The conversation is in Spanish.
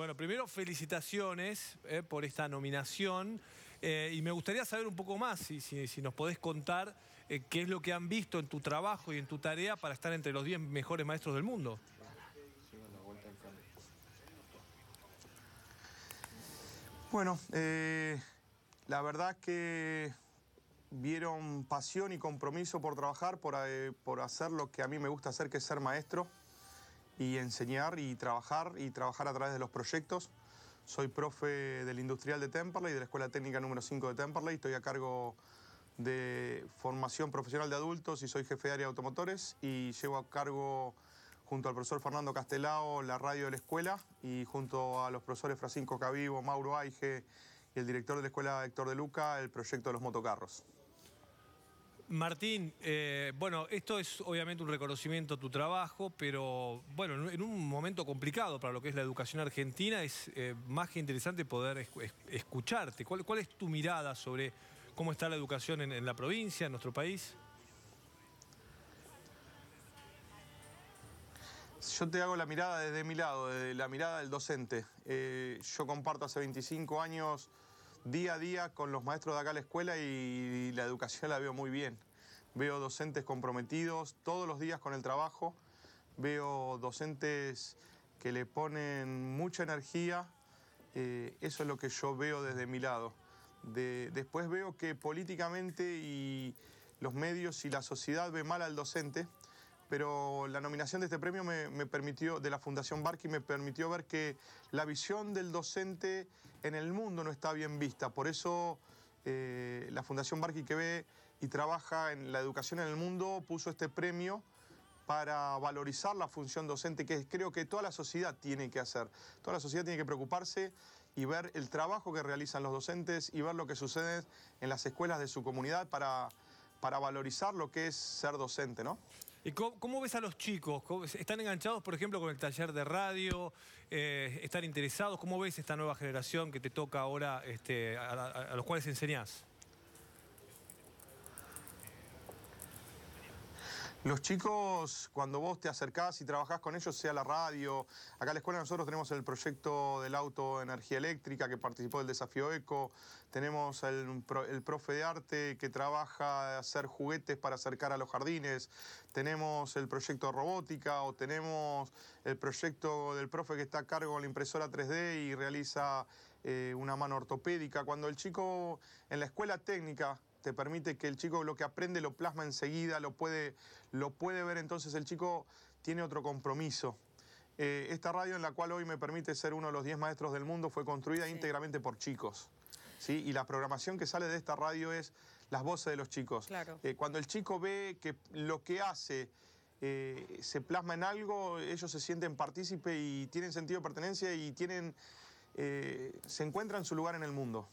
Bueno, primero felicitaciones eh, por esta nominación eh, y me gustaría saber un poco más, si, nos podés contar eh, qué es lo que han visto en tu trabajo y en tu tarea para estar entre los 10 mejores maestros del mundo. Bueno, la verdad que vieron pasión y compromiso por trabajar, por, por hacer lo que a mí me gusta hacer, que es ser maestro y enseñar y trabajar y trabajar a través de los proyectos. Soy profe del Industrial de Temperley, de la Escuela Técnica número 5 de Temperley. Estoy a cargo de formación profesional de adultos y soy jefe de área de automotores y llevo a cargo junto al profesor Fernando Castelao la radio de la escuela y junto a los profesores Francisco Cavivo, Mauro Aige y el director de la escuela Héctor de Luca el proyecto de los motocarros. Martín, eh, bueno, esto es obviamente un reconocimiento a tu trabajo, pero bueno, en un momento complicado para lo que es la educación argentina es eh, más que interesante poder escucharte. ¿Cuál, es tu mirada sobre cómo está la educación en, la provincia, en nuestro país? Yo te hago la mirada desde mi lado, desde la mirada del docente. Eh, yo comparto hace 25 años día a día con los maestros de acá la escuela y la educación la veo muy bien. Veo docentes comprometidos todos los días con el trabajo, veo docentes que le ponen mucha energía, eh, eso es lo que yo veo desde mi lado. De, después veo que políticamente y los medios y la sociedad ve mal al docente, pero la nominación de este premio me, permitió, de la Fundación Barqui, me permitió ver que la visión del docente en el mundo no está bien vista. Por eso eh, la Fundación Barqui que ve y trabaja en la educación en el mundo puso este premio para valorizar la función docente que creo que toda la sociedad tiene que hacer. Toda la sociedad tiene que preocuparse y ver el trabajo que realizan los docentes y ver lo que sucede en las escuelas de su comunidad para, para valorizar lo que es ser docente, ¿no? ¿Y cómo, ves a los chicos? ¿Están enganchados, por ejemplo, con el taller de radio? Eh, ¿Están interesados? ¿Cómo ves esta nueva generación que te toca ahora, este, a, a los cuales enseñás? Los chicos, cuando vos te acercás y trabajás con ellos, sea la radio, acá en la escuela nosotros tenemos el proyecto del auto energía eléctrica que participó del desafío ECO, tenemos el, profe de arte que trabaja hacer juguetes para acercar a los jardines, tenemos el proyecto de robótica o tenemos el proyecto del profe que está a cargo de la impresora 3D y realiza eh, una mano ortopédica. Cuando el chico en la escuela técnica te permite que el chico lo que aprende lo plasma enseguida, lo puede, lo puede ver, entonces el chico tiene otro compromiso. Eh, esta radio en la cual hoy me permite ser uno de los 10 maestros del mundo fue construida íntegramente por chicos. ¿sí? Y la programación que sale de esta radio es las voces de los chicos. Eh, cuando el chico ve que lo que hace eh, se plasma en algo, ellos se sienten partícipe y tienen sentido de pertenencia y tienen, se encuentran su lugar en el mundo.